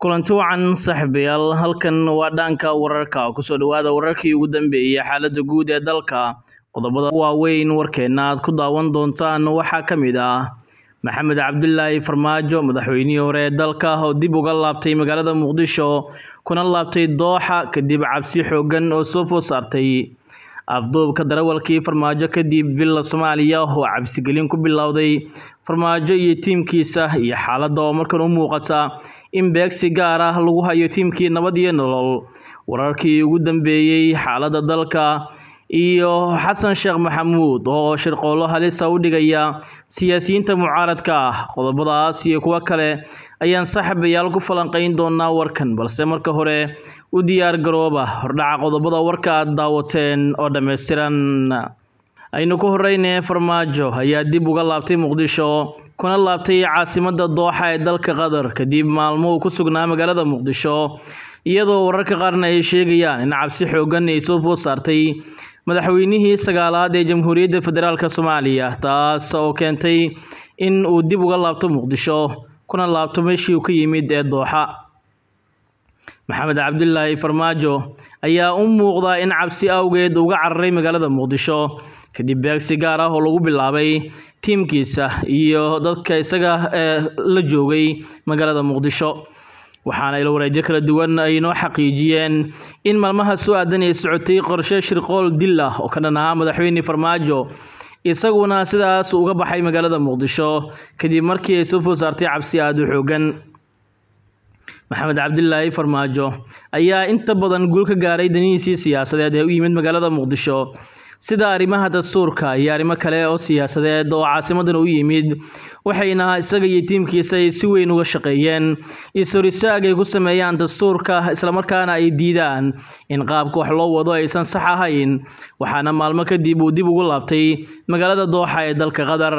kulanti wacan saaxiibayaal halkan waa dhaanka wararka kusoo dhawaada wararkii ugu dambeeyey xaaladda guud ee dalka qodobada waaweyn warkeenna aad ku daawan doontaan waxaa ka mid ah maxamed cabdilaahi farmaajo madaxweynihii hore ee dalka oo dib uga laabtay magaalada muqdisho kuna laabtay dooxa kadib cabsi xooggan oo soo food saartay afduubka darawalkii farmaajo kadib villa soomaaliya oo cabsigelin ku bilowday farmaajo iyo tiimkiisa iyo xaaladda oo markan u muuqata in beegsi gaar ah lagu hayo tiimkii nabad iyo nolol wararkii ugu dambeeyey xaaladda dalka iyo xasan sheekh maxamuud oo shirqoollo halisa ah u dhigaya siyaasiyiinta mucaaradka ah qodobadaas iyo kuwo kale ayaan saxbayaal ku falanqayn doonaa warkan balse marka hore u diyaar garooba hordhaca qodobada warka aad daawateen oo dhammaystiran aynu ku horeyne farmaajo ayaa dib uga laabtay muqdisho kuna laabtay caasimada dooxa ee dalka qatar kadib maalmo uu ku sugnaa magaalada muqdisho iyadoo wararka qaarna ay sheegayaan in cabsi xooggan ay soo food saartay madaxweynihii sagaalaad ee jamhuuriyadda federaalk soomaaliya taas oo keentay in uu dib uga laabto muqdisho kuna laabto meeshii uu ka yimid ee dooxa maxamed cabdilaahi farmaajo ayaa u muuqda in cabsi awgeed uga cararay magaalada muqdisho kadib beegsi gaar ah oo lagu bilaabay tiimkiisa iyo dadka isaga eh, la joogay magaalada muqdisho waxaana ilo wareedyo kala duwan ay noo xaqiijiyeen in maalmaha soo aadan ee socotay qorshe shirqool dil ah oo ka dhan ahaa madaxweyne farmaajo isaguna sidaas uga baxay magaalada muqdisho kadib markii ay soo food saartay cabsi aada u xoogan maxamed cabdilaahi farmaajo ayaa inta badan guul ka gaaray danihiisii siyaasadeed ee u yimid magaalada muqdisho sida arrimaha dastuurka iyo arrimo kale oo siyaasadeed oo caasimadan u yimid waxayna isaga iyo tiimkiisa ay si weyn uga shaqeeyeen is-horistaag ay ku sameeyaan dastuurka islamarkaana ay diidaan in qaabka wax loo wado aysan sax ahayn waxaana maalmo kadib uu dib ugu laabtay magaalada dooxa ee dalka qatar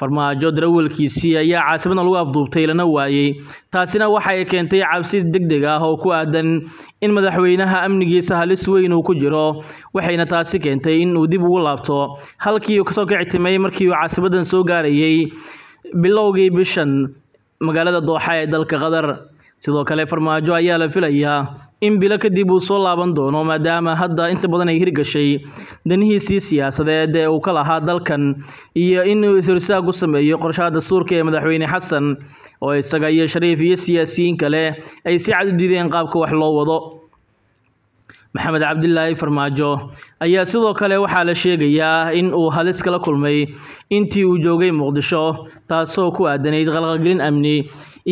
farmaajo darawalkiisii ayaa caasimadna lagu afduubtay lana waayey taasina waxa ay keentay cabsi deg ah oo ku aadan in madaxweynaha amnigiisa halis weyn uu ku jiro waxayna taasi keentay in uu dib ugu laabto halkii uu kasoo kici timay markii uu caasimadan soo gaarayay bilowgii bishan magaalada dooxa ee dalka qatar sidoo kale farmaajo ayaa la filayaa in bilo kadib uu soo laaban doono maadaama hadda inta badan ay hirgashay danihiisii siyaasadeed ee uu ka lahaa dalkan iyo inuu isirsaag u sameeyo qorshaha dastuurka ee madaxweyne xasan oo isaga iyo shariif iyo siyaasiyiin kale ay si cad u diideen qaabka wax loo wado maxamed cabdilaahi farmaajo ayaa sidoo kale waxaa la sheegayaa in uu halis kala kulmay intii uu joogay muqdisho taasoo ku aadanayd qalqalgelin amni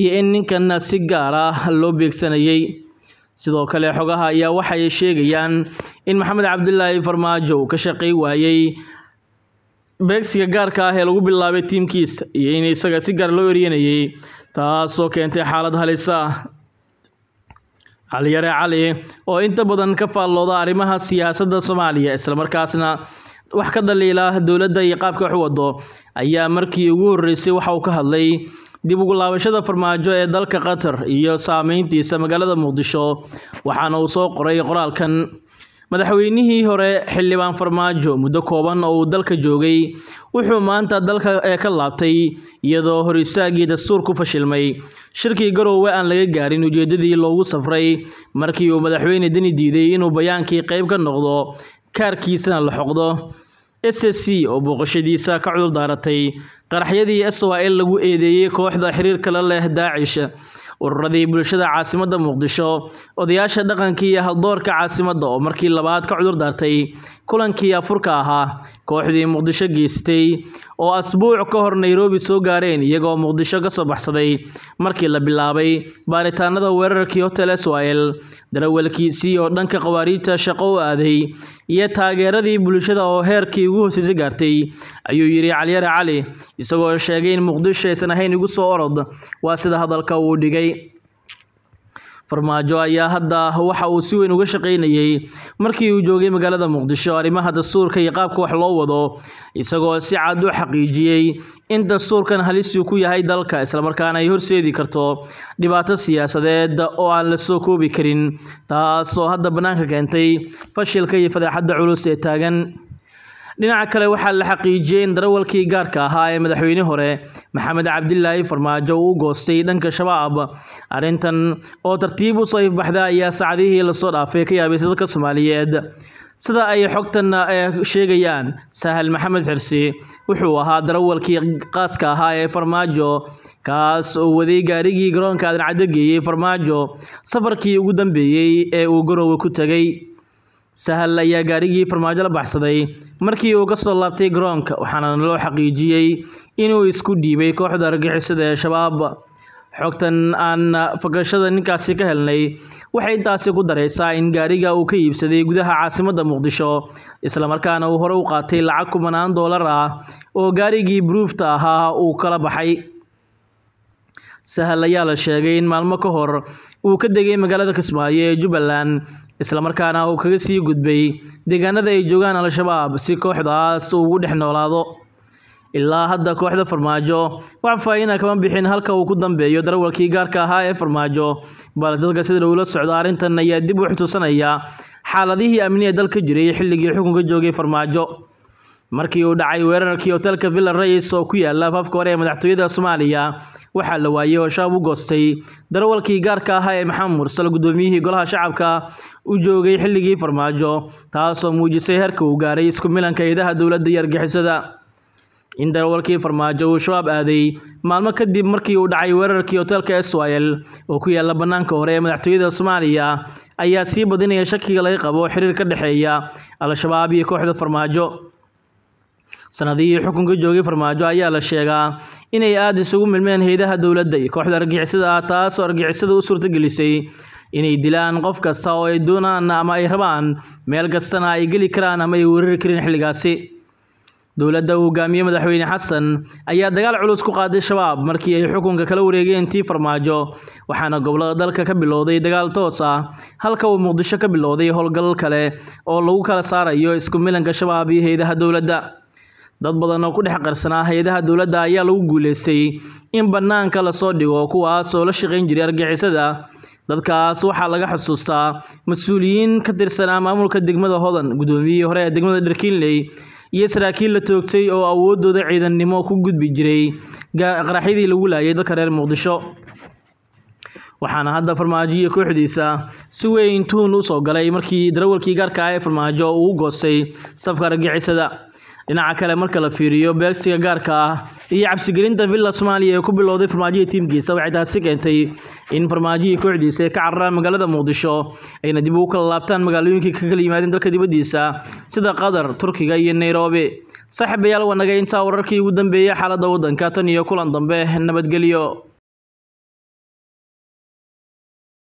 iyo in ninkanna si gaar ah loo beegsanayey sidoo kale xogaha ayaa waxay sheegayaan in maxamed cabdilaahi farmaajo uu ka shaqay waayey beegsiga gaarka ah ee lagu bilaabay tiimkiisa iyo in isaga si gaar ah loo eryanayay taasoo keentay xaalad halisa ah caliyare cali oo inta badan ka faallooda arrimaha siyaasadda soomaaliya islamarkaasna wax ka dhaliila dowladda iyo qaabka wax u wado ayaa markii ugu horreysay waxa uu ka hadlay dib ugu laabashada farmaajo ee dalka qatar iyo saameyntiisa magaalada muqdisho waxaana uu soo qoray qoraalkan madaxweynihii hore xildhibaan farmaajo muddo kooban oo uu dalka joogay wuxuu maanta dalka ee eh, ka laabtay iyadoo hor istaagii dastuur ku fashilmay shirkii garoowe aan laga gaarin ujeeddadii loogu safray markii uu madaxweyne deni diiday inuu bayaankii qayb ka noqdo kaarkiisana la xoqdo s s c oo booqashadiisa ka cudur daaratay qaraxyadii s o l lagu eedeeyey kooxda xiriirka la leh daacish ururadii bulshada caasimadda muqdisho odayaasha dhaqankii iyo haldoorka caasimadda oo markii labaad ka cudur daartay kulankii afurka ahaa kooxdii muqdisho geystay oo asbuuc ka hor nairobi soo gaareen iyagoo muqdisho ka soo baxsaday markii la bilaabay baaritaanada weerarkii hotel swl darawalkiisii oo dhanka khawaariijta shaqo u aaday iyo taageeradii bulshada oo heerkii ugu hoosaysa gaartay ayuu yidhi caliyare cali isagoo sheegay in muqdisho aysan ahayn igu soo orod waa sida hadalka uu dhigay farmaajo ayaa hadda waxa uu si weyn uga shaqaynayey markii uu joogay magaalada muqdisho arrimaha dastuurka iyo qaabka wax loo wado isagoo si cad u xaqiijiyey in dastuurkan halisuu ku yahay dalka islamarkaana ay horseedi karto dhibaato siyaasadeed oo aan la soo koobi karin taas oo hadda bannaanka keentay fashilka iyo fadeexadda culus ee taagan dhinaca kale waxaa la xaqiijiyey in darawalkii gaarka ahaa ee madaxweyne hore maxamed cabdilaahi farmaajo uu goostay dhanka shabaab arrintan oo tartiib u sayf baxda ayaa saacadihii lasoo dhaafay ka yaabay dadka soomaaliyeed sida ay xogtan eh, sheegayaan sahal maxamed xirsi wuxuu ahaa darawalkii qaaska ahaa ee farmaajo kaas oo waday gaarigii garoonka adin geeyey farmaajo safarkii ugu dambeeyey ee uu garowe ku tegay sahal ayaa gaarigii farmaajo la baxsaday markii uu ka soo laabtay garoonka waxaana loo xaqiijiyey inuu isku dhiibay kooxda argagixisada ee shabaab xogtan aan fakashada ninkaasi ka helnay waxay intaasi ku daraysaa in gaariga uu ka iibsaday gudaha caasimadda muqdisho islamarkaana uu hore u qaatay lacag kumanaan doolar ah oo gaarigii bruufta ahaa uu kala baxay sahal ayaa la sheegay in maalmo ka hor uu ka degay magaalada kismaayo ee jubbaland islamarkaana uu kaga sii gudbay deegaanada ay joogaan al-shabaab si kooxdaas uu ugu dhex noolaado ilaa hadda kooxda farmaajo wax faaiina kama bixin halka uu ku dambeeyo darwalkii gaarka ahaa ee farmaajo balse dadka sida uula socdo arrintan ayaa dib u xusuusanaya xaaladihii amni dalka jiray xilligii xukunka joogay farmaajo markii uu dhacay weerarkii hotelka villa rayis oo ku yaala afafka hore ee madaxtooyada soomaaliya waxaa la waayey oo shabaab u goostay darwalkii gaarka ahaa ee maxamed mursal guddoomiyihii golaha shacabka u joogay xilligii farmaajo taasoo muujisay heerka uu gaaray isku milanka idaha dowladda iyo argixisada in darwalkii farmaajo uu shabaab aaday maalmo kadib markii uu dhacay weerarkii hotelka swl oo ku yaala bannaanka hore ee madaxtooyada soomaaliya ayaa sii badinaya shakiga laga qabo xiriir ka dhexeeya al-shabaab iyo kooxda farmaajo sanadihii xukunka joogay farmaajo ayaa la sheegaa inay aada isugu milmeen haydaha dowladda iyo kooxda argixisada ah taasoo argixisada u suurtagelisay inay dilaan qof kasta oo ay doonaan ama ay rabaan meel kastana ay geli karaan ama ay weerari karin xilligaasi dowladda uu hogaamiyey madaxweyne xasan ayaa dagaal culus ku qaaday shabaab markii ay xukunka kala wareegeen tii farmaajo waxaana gobolada dalka ka bilowday dagaal toos ah halka uu muqdisho ka bilowday howlgal kale oo lagu kala saarayo isku milanka shabaab iyo haydaha dowladda dad badan oo ku dhex qarsanaa hay-adaha dowladda ayaa lagu guuleystay in bannaanka lasoo dhigo kuwaasoo la shaqayn jiray argixisada dadkaas waxaa laga xusuustaa mas-uuliyiin ka tirsanaa maamulka degmada hodan guddoomiyihii hore ee degmada dharkinley iyo saraakiil la toogtay oo awoodooda ciidannimo ku gudbi jiray qaraxyadii lagu laayay dadka reer muqdisho waxaana hadda farmaajoiyo kooxdiisa si weyn tuun u soo galay markii darawalkii gaarka ah ee farmaajo uu goostay safka argixisada dhinaca kale marka la fiiriyo beegsiga gaarka ah iyo cabsigelinta villa soomaaliya ee ku bilowday farmaajihii tiimkiisa waxay taasi keentay in farmaajihii kooxdiisa ee ka cararaan magaalada muqdisho ayna dib ugu kala laabtaan magaalooyinkii kakala yimaadeen dalka dibaddiisa sida qatar turkiga iyo nairobi saaxiibayaal wanaga intaa wararkii ugu dambeeyey xaaladda waddanka tan iyo kulan dambe nabadgelyo